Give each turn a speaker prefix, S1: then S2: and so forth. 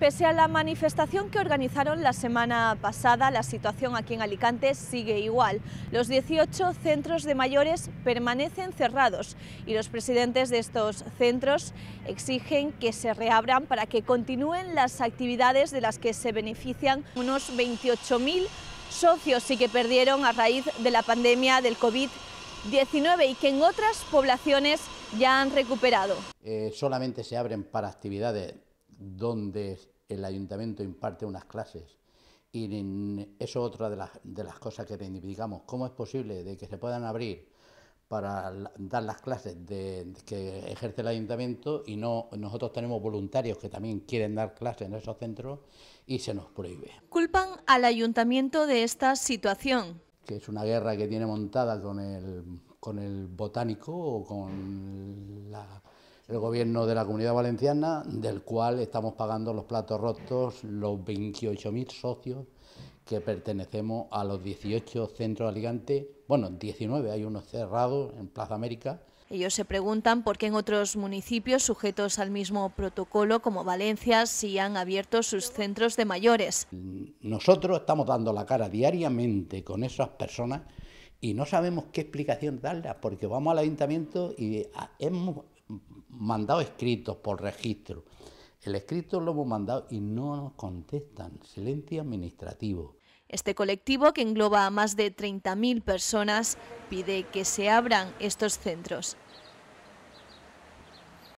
S1: Pese a la manifestación que organizaron la semana pasada, la situación aquí en Alicante sigue igual. Los 18 centros de mayores permanecen cerrados y los presidentes de estos centros exigen que se reabran para que continúen las actividades de las que se benefician unos 28.000 socios y que perdieron a raíz de la pandemia del COVID-19 y que en otras poblaciones ya han recuperado.
S2: Eh, solamente se abren para actividades donde el ayuntamiento imparte unas clases. Y eso es otra de las, cosas que reivindicamos. ¿Cómo es posible de que se puedan abrir para dar las clases de, que ejerce el ayuntamiento y no nosotros tenemos voluntarios que también quieren dar clases en esos centros y se nos prohíbe.
S1: Culpan al ayuntamiento de esta situación.
S2: Que es una guerra que tiene montada con el, con el botánico o con la, el gobierno de la Comunidad Valenciana, del cual estamos pagando los platos rotos los 28.000 socios que pertenecemos a los 18 centros de Alicante, bueno, 19, hay unos cerrados en Plaza América.
S1: Ellos se preguntan por qué en otros municipios sujetos al mismo protocolo como Valencia sí han abierto sus centros de mayores.
S2: Nosotros estamos dando la cara diariamente con esas personas y no sabemos qué explicación darles, porque vamos al ayuntamiento y ah, hemos mandado escritos por registro. El escrito lo hemos mandado y no nos contestan. Silencio administrativo.
S1: Este colectivo, que engloba a más de 30.000 personas, pide que se abran estos centros.